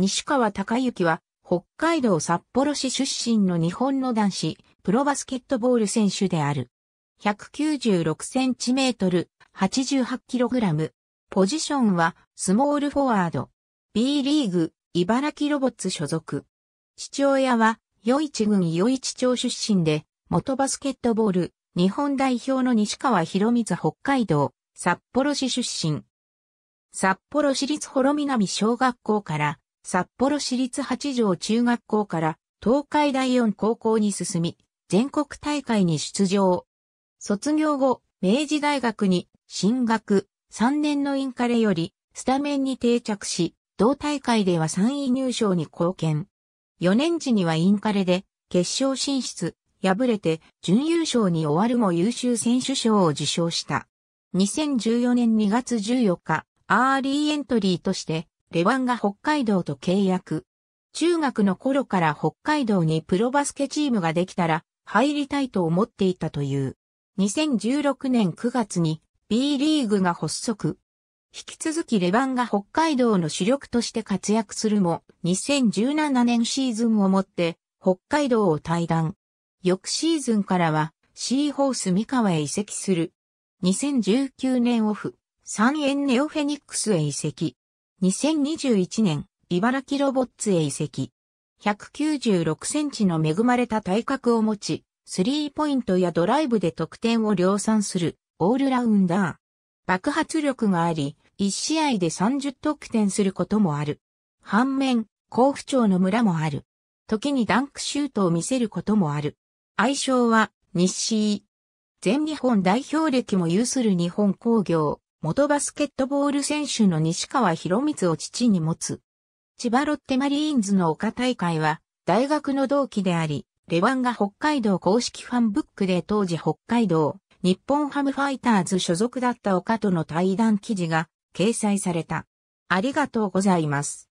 西川隆之は、北海道札幌市出身の日本の男子、プロバスケットボール選手である。196センチメートル、88キログラム。ポジションは、スモールフォワード。B リーグ、茨城ロボッツ所属。父親は、与一郡与一町出身で、元バスケットボール、日本代表の西川博光北海道、札幌市出身。札幌市立幌南小学校から札幌市立八条中学校から東海第四高校に進み、全国大会に出場。卒業後、明治大学に進学、3年のインカレよりスタメンに定着し、同大会では3位入賞に貢献。4年時にはインカレで決勝進出、敗れて準優勝に終わるも優秀選手賞を受賞した。2014年2月14日、アーリーエントリーとしてレワンが北海道と契約。中学の頃から北海道にプロバスケチームができたら入りたいと思っていたという。2016年9月に B リーグが発足。引き続きレバンが北海道の主力として活躍するも、2017年シーズンをもって北海道を退団。翌シーズンからはシーホース三河へ移籍する。2019年オフ、3円ネオフェニックスへ移籍。2021年、茨城ロボッツへ移籍。196センチの恵まれた体格を持ち、スリーポイントやドライブで得点を量産するオールラウンダー。爆発力があり、1試合で30得点することもある。反面、甲府町の村もある。時にダンクシュートを見せることもある。愛称は、日誌。全日本代表歴も有する日本工業、元バスケットボール選手の西川博光を父に持つ。千葉ロッテマリーンズの岡大会は、大学の同期であり、レワンが北海道公式ファンブックで当時北海道、日本ハムファイターズ所属だった岡との対談記事が掲載された。ありがとうございます。